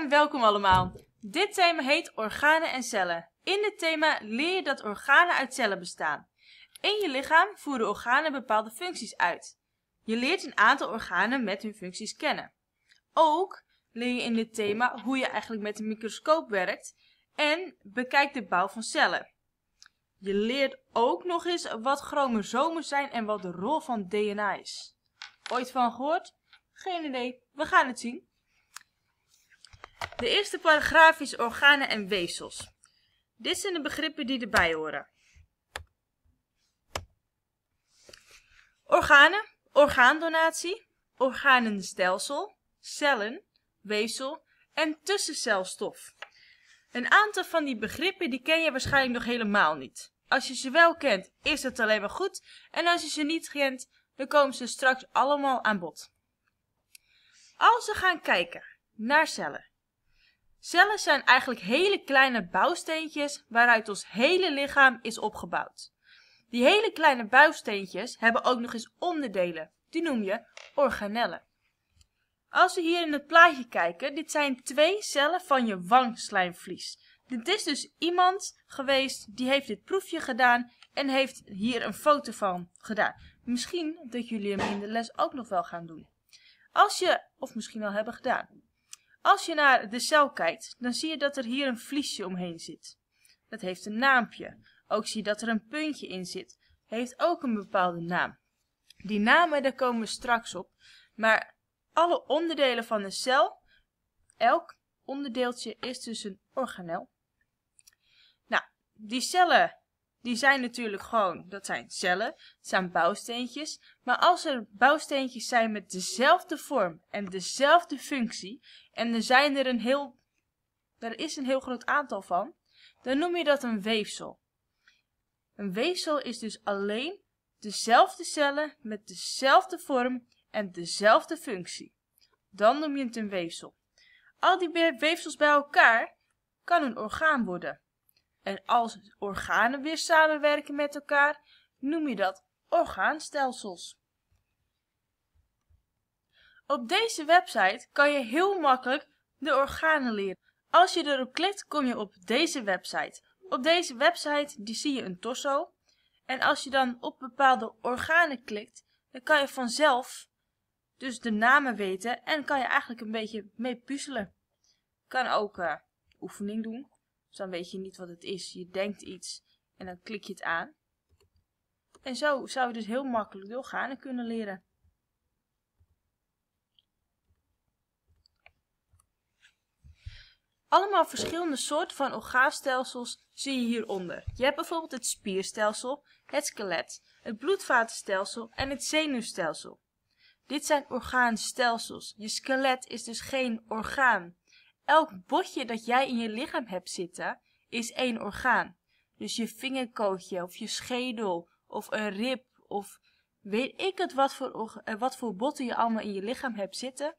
en welkom allemaal. Dit thema heet Organen en cellen. In dit thema leer je dat organen uit cellen bestaan. In je lichaam voeren organen bepaalde functies uit. Je leert een aantal organen met hun functies kennen. Ook leer je in dit thema hoe je eigenlijk met een microscoop werkt en bekijk de bouw van cellen. Je leert ook nog eens wat chromosomen zijn en wat de rol van DNA is. Ooit van gehoord? Geen idee, we gaan het zien. De eerste paragraaf is organen en weefsels. Dit zijn de begrippen die erbij horen. Organen, orgaandonatie, organenstelsel, cellen, weefsel en tussencelstof. Een aantal van die begrippen die ken je waarschijnlijk nog helemaal niet. Als je ze wel kent, is dat alleen maar goed. En als je ze niet kent, dan komen ze straks allemaal aan bod. Als we gaan kijken naar cellen, Cellen zijn eigenlijk hele kleine bouwsteentjes waaruit ons hele lichaam is opgebouwd. Die hele kleine bouwsteentjes hebben ook nog eens onderdelen. Die noem je organellen. Als we hier in het plaatje kijken, dit zijn twee cellen van je wangslijmvlies. Dit is dus iemand geweest die heeft dit proefje gedaan en heeft hier een foto van gedaan. Misschien dat jullie hem in de les ook nog wel gaan doen. Als je, of misschien wel hebben gedaan. Als je naar de cel kijkt, dan zie je dat er hier een vliesje omheen zit. Dat heeft een naampje. Ook zie je dat er een puntje in zit. Heeft ook een bepaalde naam. Die namen, daar komen we straks op. Maar alle onderdelen van een cel, elk onderdeeltje is dus een organel. Nou, die cellen die zijn natuurlijk gewoon, dat zijn cellen, het zijn bouwsteentjes. Maar als er bouwsteentjes zijn met dezelfde vorm en dezelfde functie, en er zijn er een heel, er is een heel groot aantal van, dan noem je dat een weefsel. Een weefsel is dus alleen dezelfde cellen met dezelfde vorm en dezelfde functie. Dan noem je het een weefsel. Al die weefsels bij elkaar kan een orgaan worden. En als organen weer samenwerken met elkaar, noem je dat orgaanstelsels. Op deze website kan je heel makkelijk de organen leren. Als je erop klikt, kom je op deze website. Op deze website die zie je een torso. En als je dan op bepaalde organen klikt, dan kan je vanzelf dus de namen weten en kan je eigenlijk een beetje mee puzzelen. Kan ook eh, oefening doen. Dus dan weet je niet wat het is. Je denkt iets en dan klik je het aan. En zo zou je dus heel makkelijk doorgaan en kunnen leren. Allemaal verschillende soorten van orgaanstelsels zie je hieronder. Je hebt bijvoorbeeld het spierstelsel, het skelet, het bloedvatenstelsel en het zenuwstelsel. Dit zijn orgaanstelsels. Je skelet is dus geen orgaan. Elk botje dat jij in je lichaam hebt zitten is één orgaan. Dus je vingerkootje of je schedel of een rib of weet ik het wat voor, eh, wat voor botten je allemaal in je lichaam hebt zitten.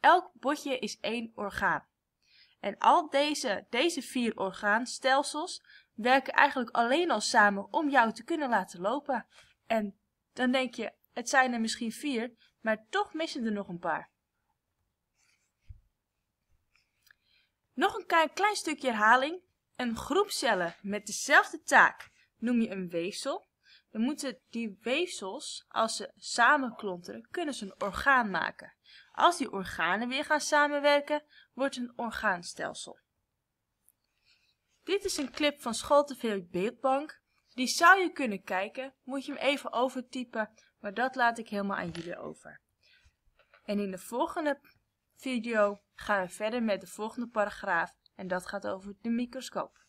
Elk botje is één orgaan. En al deze, deze vier orgaanstelsels werken eigenlijk alleen al samen om jou te kunnen laten lopen. En dan denk je, het zijn er misschien vier, maar toch missen er nog een paar. Nog een klein stukje herhaling. Een groep cellen met dezelfde taak noem je een weefsel. Dan moeten die weefsels, als ze samenklonteren, kunnen ze een orgaan maken. Als die organen weer gaan samenwerken, wordt een orgaanstelsel. Dit is een clip van School Beeldbank. Die zou je kunnen kijken, moet je hem even overtypen, maar dat laat ik helemaal aan jullie over. En in de volgende video gaan we verder met de volgende paragraaf en dat gaat over de microscoop.